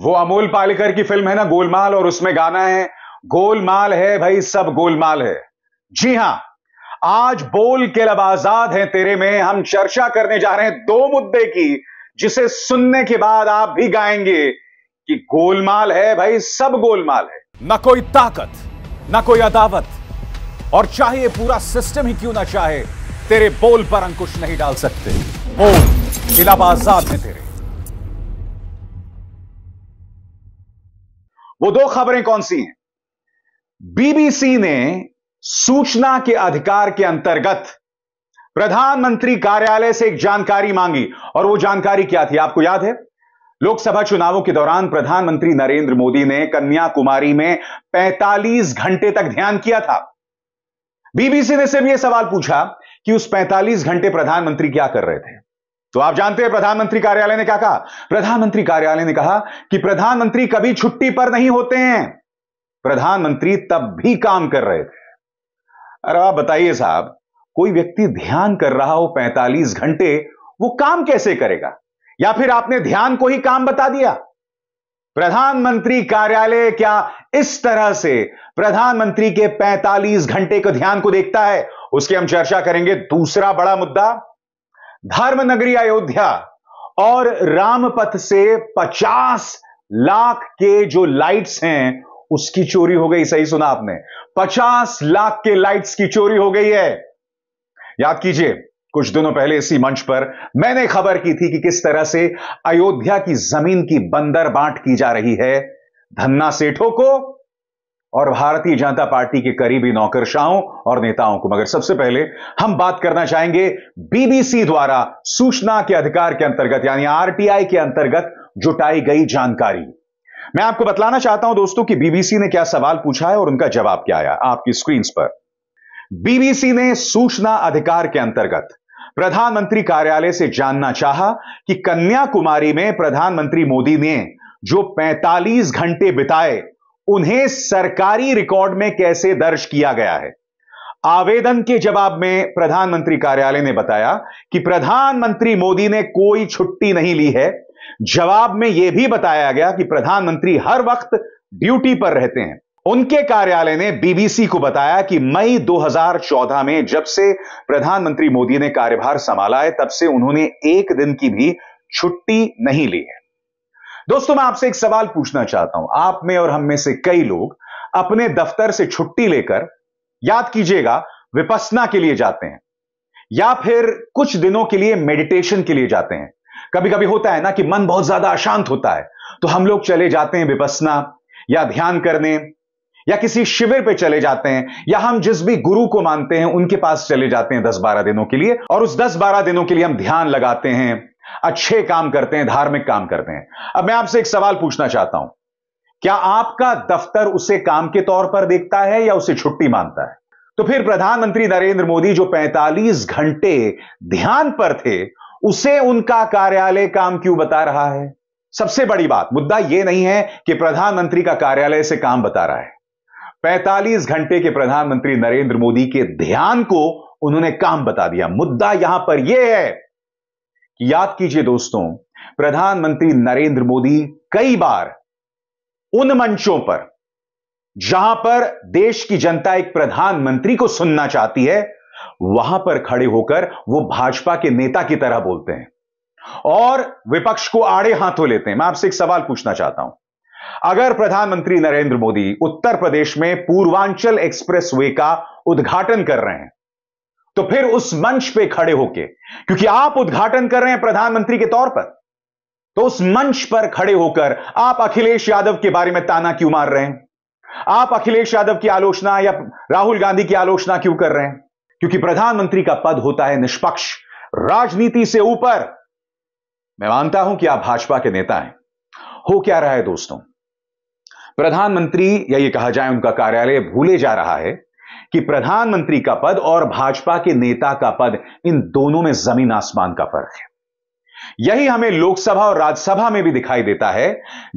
वो अमोल पालेकर की फिल्म है ना गोलमाल और उसमें गाना है गोलमाल है भाई सब गोलमाल है जी हां आज बोल के लब आजाद हैं तेरे में हम चर्चा करने जा रहे हैं दो मुद्दे की जिसे सुनने के बाद आप भी गाएंगे कि गोलमाल है भाई सब गोलमाल है ना कोई ताकत ना कोई अदावत और चाहे पूरा सिस्टम ही क्यों ना चाहे तेरे बोल पर अंकुश नहीं डाल सकते बोल आजाद है तेरे वो दो खबरें कौन सी हैं बीबीसी ने सूचना के अधिकार के अंतर्गत प्रधानमंत्री कार्यालय से एक जानकारी मांगी और वो जानकारी क्या थी आपको याद है लोकसभा चुनावों के दौरान प्रधानमंत्री नरेंद्र मोदी ने कन्याकुमारी में 45 घंटे तक ध्यान किया था बीबीसी ने सिर्फ यह सवाल पूछा कि उस 45 घंटे प्रधानमंत्री क्या कर रहे थे तो आप जानते हैं प्रधानमंत्री कार्यालय ने क्या कहा प्रधानमंत्री कार्यालय ने कहा कि प्रधानमंत्री कभी छुट्टी पर नहीं होते हैं प्रधानमंत्री तब भी काम कर रहे थे अरे आप बताइए साहब कोई व्यक्ति ध्यान कर रहा हो 45 घंटे वो काम कैसे करेगा या फिर आपने ध्यान को ही काम बता दिया प्रधानमंत्री कार्यालय क्या इस तरह से प्रधानमंत्री के 45 घंटे के ध्यान को देखता है उसकी हम चर्चा करेंगे दूसरा बड़ा मुद्दा धर्मनगरी अयोध्या और रामपथ से 50 लाख के जो लाइट्स हैं उसकी चोरी हो गई सही सुना आपने 50 लाख के लाइट्स की चोरी हो गई है याद कीजिए कुछ दिनों पहले इसी मंच पर मैंने खबर की थी कि किस तरह से अयोध्या की जमीन की बंदर बांट की जा रही है धन्ना सेठों को और भारतीय जनता पार्टी के करीबी नौकरशाहों और नेताओं को मगर सबसे पहले हम बात करना चाहेंगे बीबीसी द्वारा सूचना के अधिकार के अंतर्गत यानी आरटीआई के अंतर्गत जुटाई गई जानकारी मैं आपको बतलाना चाहता हूं दोस्तों कि बीबीसी ने क्या सवाल पूछा है और उनका जवाब क्या आया आपकी स्क्रीन पर बीबीसी ने सूचना अधिकार के अंतर्गत प्रधानमंत्री कार्यालय से जानना चाहा कि कन्याकुमारी में प्रधानमंत्री मोदी ने जो 45 घंटे बिताए उन्हें सरकारी रिकॉर्ड में कैसे दर्ज किया गया है आवेदन के जवाब में प्रधानमंत्री कार्यालय ने बताया कि प्रधानमंत्री मोदी ने कोई छुट्टी नहीं ली है जवाब में यह भी बताया गया कि प्रधानमंत्री हर वक्त ड्यूटी पर रहते हैं उनके कार्यालय ने बीबीसी को बताया कि मई 2014 में जब से प्रधानमंत्री मोदी ने कार्यभार संभाला है तब से उन्होंने एक दिन की भी छुट्टी नहीं ली है दोस्तों मैं आपसे एक सवाल पूछना चाहता हूं आप में और हम में से कई लोग अपने दफ्तर से छुट्टी लेकर याद कीजिएगा विपसना के लिए जाते हैं या फिर कुछ दिनों के लिए मेडिटेशन के लिए जाते हैं कभी कभी होता है ना कि मन बहुत ज्यादा अशांत होता है तो हम लोग चले जाते हैं विपसना या ध्यान करने या किसी शिविर पे चले जाते हैं या हम जिस भी गुरु को मानते हैं उनके पास चले जाते हैं दस बारह दिनों के लिए और उस दस बारह दिनों के लिए हम ध्यान लगाते हैं अच्छे काम करते हैं धार्मिक काम करते हैं अब मैं आपसे एक सवाल पूछना चाहता हूं क्या आपका दफ्तर उसे काम के तौर पर देखता है या उसे छुट्टी मानता है तो फिर प्रधानमंत्री नरेंद्र मोदी जो 45 घंटे ध्यान पर थे उसे उनका कार्यालय काम क्यों बता रहा है सबसे बड़ी बात मुद्दा यह नहीं है कि प्रधानमंत्री का कार्यालय से काम बता रहा है 45 घंटे के प्रधानमंत्री नरेंद्र मोदी के ध्यान को उन्होंने काम बता दिया मुद्दा यहां पर यह है याद कीजिए दोस्तों प्रधानमंत्री नरेंद्र मोदी कई बार उन मंचों पर जहां पर देश की जनता एक प्रधानमंत्री को सुनना चाहती है वहां पर खड़े होकर वो भाजपा के नेता की तरह बोलते हैं और विपक्ष को आड़े हाथों लेते हैं मैं आपसे एक सवाल पूछना चाहता हूं अगर प्रधानमंत्री नरेंद्र मोदी उत्तर प्रदेश में पूर्वांचल एक्सप्रेसवे का उद्घाटन कर रहे हैं तो फिर उस मंच पे खड़े होके क्योंकि आप उद्घाटन कर रहे हैं प्रधानमंत्री के तौर पर तो उस मंच पर खड़े होकर आप अखिलेश यादव के बारे में ताना क्यों मार रहे हैं आप अखिलेश यादव की आलोचना या राहुल गांधी की आलोचना क्यों कर रहे हैं क्योंकि प्रधानमंत्री का पद होता है निष्पक्ष राजनीति से ऊपर मैं मानता हूं कि आप भाजपा के नेता हैं हो क्या रहा है दोस्तों प्रधानमंत्री या ये कहा जाए उनका कार्यालय भूले जा रहा है कि प्रधानमंत्री का पद और भाजपा के नेता का पद इन दोनों में जमीन आसमान का फर्क है यही हमें लोकसभा और राज्यसभा में भी दिखाई देता है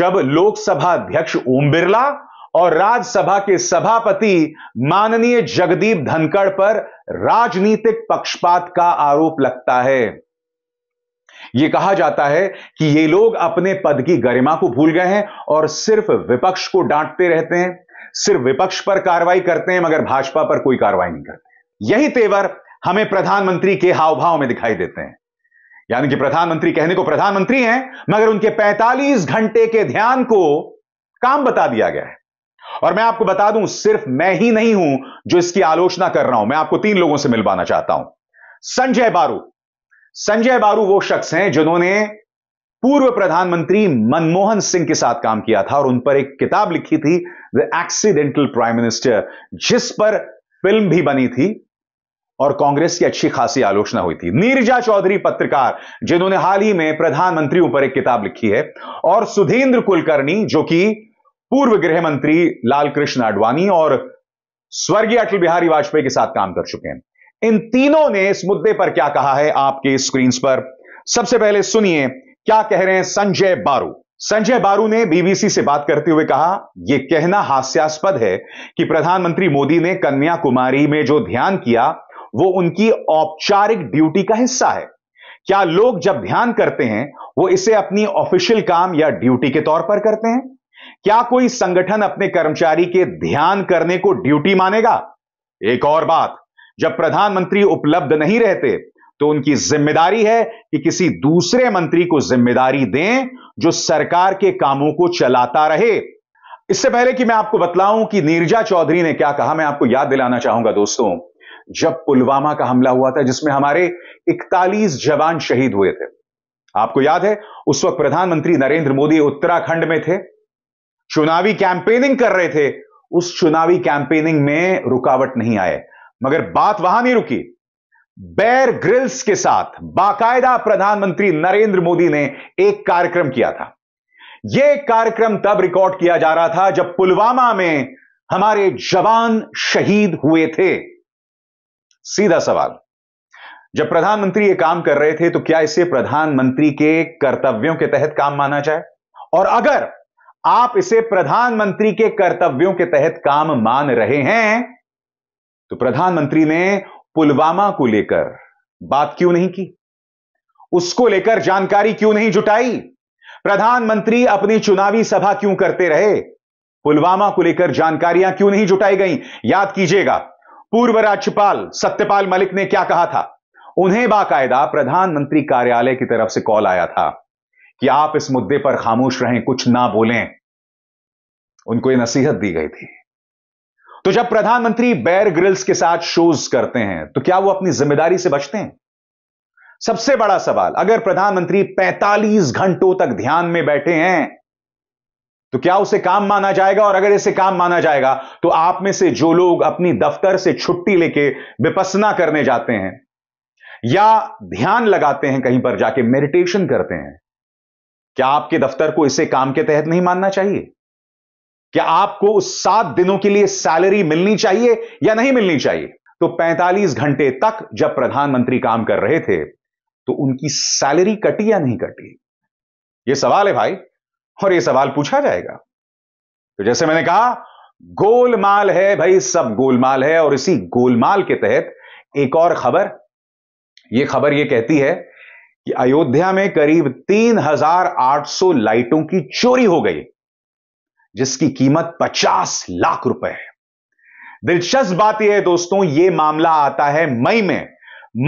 जब लोकसभा अध्यक्ष ओम बिरला और राज्यसभा के सभापति माननीय जगदीप धनखड़ पर राजनीतिक पक्षपात का आरोप लगता है यह कहा जाता है कि ये लोग अपने पद की गरिमा को भूल गए हैं और सिर्फ विपक्ष को डांटते रहते हैं सिर्फ विपक्ष पर कार्रवाई करते हैं मगर भाजपा पर कोई कार्रवाई नहीं करते यही तेवर हमें प्रधानमंत्री के हावभाव में दिखाई देते हैं यानी कि प्रधानमंत्री कहने को प्रधानमंत्री हैं मगर उनके 45 घंटे के ध्यान को काम बता दिया गया है और मैं आपको बता दूं सिर्फ मैं ही नहीं हूं जो इसकी आलोचना कर रहा हूं मैं आपको तीन लोगों से मिलवाना चाहता हूं संजय बारू संजय बारू वो शख्स हैं जिन्होंने पूर्व प्रधानमंत्री मनमोहन सिंह के साथ काम किया था और उन पर एक किताब लिखी थी द एक्सीडेंटल प्राइम मिनिस्टर जिस पर फिल्म भी बनी थी और कांग्रेस की अच्छी खासी आलोचना हुई थी नीरजा चौधरी पत्रकार जिन्होंने हाल ही में प्रधानमंत्रियों पर एक किताब लिखी है और सुधेंद्र कुलकर्णी जो कि पूर्व गृह मंत्री लालकृष्ण आडवाणी और स्वर्गीय अटल बिहारी वाजपेयी के साथ काम कर चुके हैं इन तीनों ने इस मुद्दे पर क्या कहा है आपके स्क्रीन पर सबसे पहले सुनिए क्या कह रहे हैं संजय बारू संजय बारू ने बीबीसी से बात करते हुए कहा यह कहना हास्यास्पद है कि प्रधानमंत्री मोदी ने कन्याकुमारी में जो ध्यान किया वो उनकी औपचारिक ड्यूटी का हिस्सा है क्या लोग जब ध्यान करते हैं वो इसे अपनी ऑफिशियल काम या ड्यूटी के तौर पर करते हैं क्या कोई संगठन अपने कर्मचारी के ध्यान करने को ड्यूटी मानेगा एक और बात जब प्रधानमंत्री उपलब्ध नहीं रहते तो उनकी जिम्मेदारी है कि किसी दूसरे मंत्री को जिम्मेदारी दें जो सरकार के कामों को चलाता रहे इससे पहले कि मैं आपको बतलाऊं कि नीरजा चौधरी ने क्या कहा मैं आपको याद दिलाना चाहूंगा दोस्तों जब पुलवामा का हमला हुआ था जिसमें हमारे 41 जवान शहीद हुए थे आपको याद है उस वक्त प्रधानमंत्री नरेंद्र मोदी उत्तराखंड में थे चुनावी कैंपेनिंग कर रहे थे उस चुनावी कैंपेनिंग में रुकावट नहीं आए मगर बात वहां नहीं रुकी बैर ग्रिल्स के साथ बाकायदा प्रधानमंत्री नरेंद्र मोदी ने एक कार्यक्रम किया था यह कार्यक्रम तब रिकॉर्ड किया जा रहा था जब पुलवामा में हमारे जवान शहीद हुए थे सीधा सवाल जब प्रधानमंत्री ये काम कर रहे थे तो क्या इसे प्रधानमंत्री के कर्तव्यों के तहत काम माना जाए और अगर आप इसे प्रधानमंत्री के कर्तव्यों के तहत काम मान रहे हैं तो प्रधानमंत्री ने पुलवामा को लेकर बात क्यों नहीं की उसको लेकर जानकारी क्यों नहीं जुटाई प्रधानमंत्री अपनी चुनावी सभा क्यों करते रहे पुलवामा को लेकर जानकारियां क्यों नहीं जुटाई गई याद कीजिएगा पूर्व राज्यपाल सत्यपाल मलिक ने क्या कहा था उन्हें बाकायदा प्रधानमंत्री कार्यालय की तरफ से कॉल आया था कि आप इस मुद्दे पर खामोश रहें कुछ ना बोलें उनको यह नसीहत दी गई थी तो जब प्रधानमंत्री बैर ग्रिल्स के साथ शोज करते हैं तो क्या वो अपनी जिम्मेदारी से बचते हैं सबसे बड़ा सवाल अगर प्रधानमंत्री 45 घंटों तक ध्यान में बैठे हैं तो क्या उसे काम माना जाएगा और अगर इसे काम माना जाएगा तो आप में से जो लोग अपनी दफ्तर से छुट्टी लेके विपसना करने जाते हैं या ध्यान लगाते हैं कहीं पर जाके मेडिटेशन करते हैं क्या आपके दफ्तर को इसे काम के तहत नहीं मानना चाहिए कि आपको उस सात दिनों के लिए सैलरी मिलनी चाहिए या नहीं मिलनी चाहिए तो 45 घंटे तक जब प्रधानमंत्री काम कर रहे थे तो उनकी सैलरी कटी या नहीं कटी यह सवाल है भाई और यह सवाल पूछा जाएगा तो जैसे मैंने कहा गोलमाल है भाई सब गोलमाल है और इसी गोलमाल के तहत एक और खबर यह खबर यह कहती है कि अयोध्या में करीब 3,800 लाइटों की चोरी हो गई जिसकी कीमत 50 लाख रुपए है दिलचस्प बात यह है दोस्तों यह मामला आता है मई में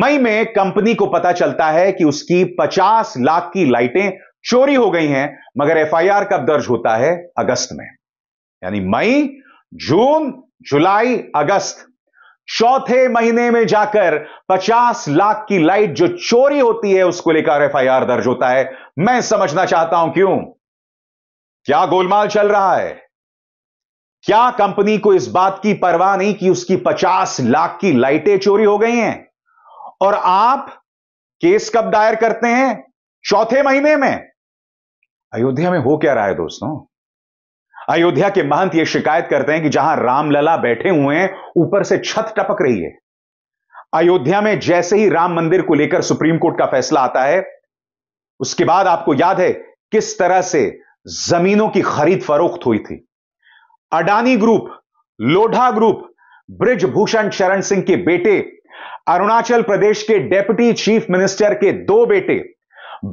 मई में कंपनी को पता चलता है कि उसकी 50 लाख की लाइटें चोरी हो गई हैं मगर एफआईआर कब दर्ज होता है अगस्त में यानी मई जून जुलाई अगस्त चौथे महीने में जाकर 50 लाख की लाइट जो चोरी होती है उसको लेकर एफआईआर दर्ज होता है मैं समझना चाहता हूं क्यों क्या गोलमाल चल रहा है क्या कंपनी को इस बात की परवाह नहीं कि उसकी 50 लाख की लाइटें चोरी हो गई हैं और आप केस कब दायर करते हैं चौथे महीने में अयोध्या में हो क्या रहा है दोस्तों अयोध्या के महंत यह शिकायत करते हैं कि जहां रामलला बैठे हुए हैं ऊपर से छत टपक रही है अयोध्या में जैसे ही राम मंदिर को लेकर सुप्रीम कोर्ट का फैसला आता है उसके बाद आपको याद है किस तरह से जमीनों की खरीद फरोख्त हुई थी अडानी ग्रुप लोढ़ा ग्रुप ब्रिजभूषण शरण सिंह के बेटे अरुणाचल प्रदेश के डेप्यूटी चीफ मिनिस्टर के दो बेटे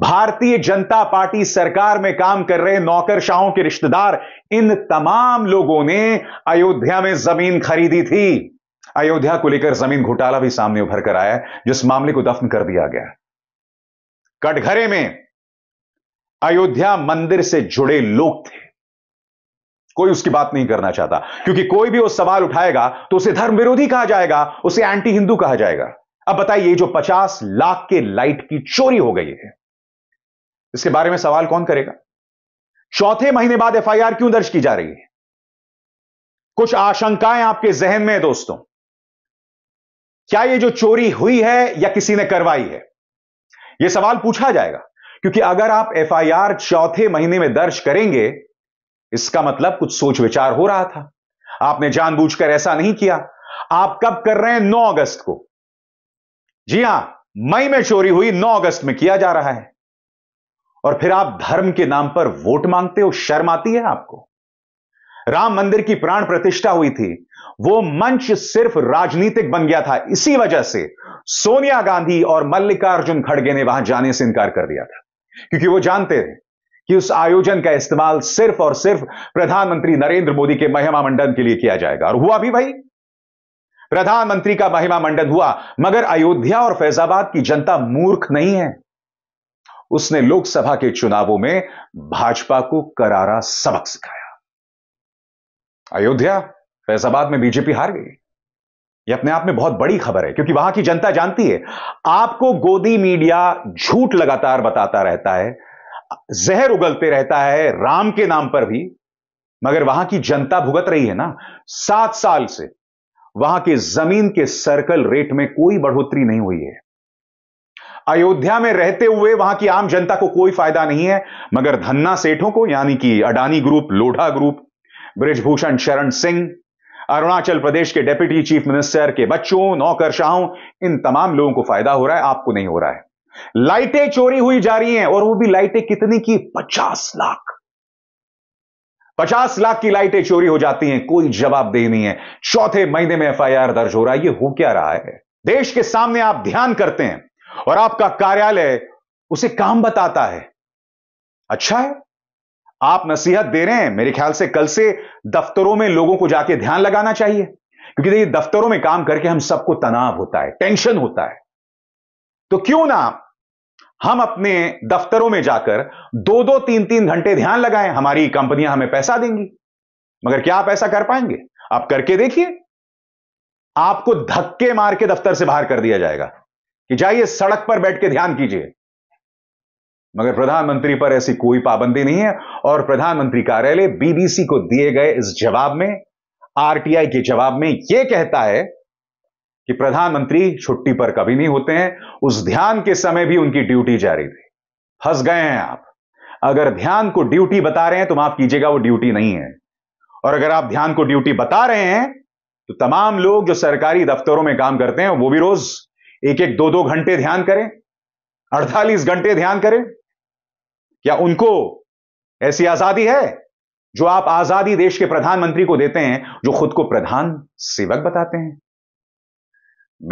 भारतीय जनता पार्टी सरकार में काम कर रहे नौकरशाहों के रिश्तेदार इन तमाम लोगों ने अयोध्या में जमीन खरीदी थी अयोध्या को लेकर जमीन घोटाला भी सामने उभर कर आया जिस मामले को दफन कर दिया गया कटघरे में अयोध्या मंदिर से जुड़े लोग थे कोई उसकी बात नहीं करना चाहता क्योंकि कोई भी वो सवाल उठाएगा तो उसे धर्म विरोधी कहा जाएगा उसे एंटी हिंदू कहा जाएगा अब बताइए जो 50 लाख के लाइट की चोरी हो गई है इसके बारे में सवाल कौन करेगा चौथे महीने बाद एफआईआर क्यों दर्ज की जा रही है कुछ आशंकाएं आपके जहन में है दोस्तों क्या यह जो चोरी हुई है या किसी ने करवाई है यह सवाल पूछा जाएगा क्योंकि अगर आप एफआईआर चौथे महीने में दर्ज करेंगे इसका मतलब कुछ सोच विचार हो रहा था आपने जानबूझकर ऐसा नहीं किया आप कब कर रहे हैं 9 अगस्त को जी हां मई में चोरी हुई 9 अगस्त में किया जा रहा है और फिर आप धर्म के नाम पर वोट मांगते हो शर्म आती है आपको राम मंदिर की प्राण प्रतिष्ठा हुई थी वो मंच सिर्फ राजनीतिक बन गया था इसी वजह से सोनिया गांधी और मल्लिकार्जुन खड़गे ने वहां जाने से इनकार कर दिया था क्योंकि वो जानते थे कि उस आयोजन का इस्तेमाल सिर्फ और सिर्फ प्रधानमंत्री नरेंद्र मोदी के महिमा मंडन के लिए किया जाएगा और हुआ भी भाई प्रधानमंत्री का महिमा मंडन हुआ मगर अयोध्या और फैजाबाद की जनता मूर्ख नहीं है उसने लोकसभा के चुनावों में भाजपा को करारा सबक सिखाया अयोध्या फैजाबाद में बीजेपी हार गई यह अपने आप में बहुत बड़ी खबर है क्योंकि वहां की जनता जानती है आपको गोदी मीडिया झूठ लगातार बताता रहता है जहर उगलते रहता है राम के नाम पर भी मगर वहां की जनता भुगत रही है ना सात साल से वहां के जमीन के सर्कल रेट में कोई बढ़ोतरी नहीं हुई है अयोध्या में रहते हुए वहां की आम जनता को कोई फायदा नहीं है मगर धन्ना सेठों को यानी कि अडानी ग्रुप लोढ़ा ग्रुप ब्रजभूषण शरण सिंह अरुणाचल प्रदेश के डेप्यूटी चीफ मिनिस्टर के बच्चों नौकरशाहों इन तमाम लोगों को फायदा हो रहा है आपको नहीं हो रहा है लाइटें चोरी हुई जा रही हैं और वो भी लाइटें कितनी की पचास लाख पचास लाख की लाइटें चोरी हो जाती हैं कोई जवाबदेही नहीं है चौथे महीने में एफआईआर दर्ज हो रहा है ये हो क्या रहा है देश के सामने आप ध्यान करते हैं और आपका कार्यालय उसे काम बताता है अच्छा है आप नसीहत दे रहे हैं मेरे ख्याल से कल से दफ्तरों में लोगों को जाके ध्यान लगाना चाहिए क्योंकि देखिए दफ्तरों में काम करके हम सबको तनाव होता है टेंशन होता है तो क्यों ना हम अपने दफ्तरों में जाकर दो दो तीन तीन घंटे ध्यान लगाएं हमारी कंपनियां हमें पैसा देंगी मगर क्या आप ऐसा कर पाएंगे आप करके देखिए आपको धक्के मार के दफ्तर से बाहर कर दिया जाएगा कि जाइए सड़क पर बैठ के ध्यान कीजिए मगर प्रधानमंत्री पर ऐसी कोई पाबंदी नहीं है और प्रधानमंत्री कार्यालय बीबीसी को दिए गए इस जवाब में आरटीआई के जवाब में यह कहता है कि प्रधानमंत्री छुट्टी पर कभी नहीं होते हैं उस ध्यान के समय भी उनकी ड्यूटी जारी थी फंस गए हैं आप अगर ध्यान को ड्यूटी बता रहे हैं तो माफ कीजिएगा वो ड्यूटी नहीं है और अगर आप ध्यान को ड्यूटी बता रहे हैं तो तमाम लोग जो सरकारी दफ्तरों में काम करते हैं वो भी रोज एक एक दो दो घंटे ध्यान करें अड़तालीस घंटे ध्यान करें या उनको ऐसी आजादी है जो आप आजादी देश के प्रधानमंत्री को देते हैं जो खुद को प्रधान सेवक बताते हैं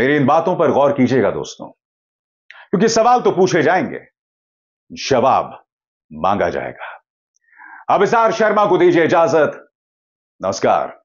मेरी इन बातों पर गौर कीजिएगा दोस्तों क्योंकि सवाल तो पूछे जाएंगे जवाब मांगा जाएगा अब शर्मा को दीजिए इजाजत नमस्कार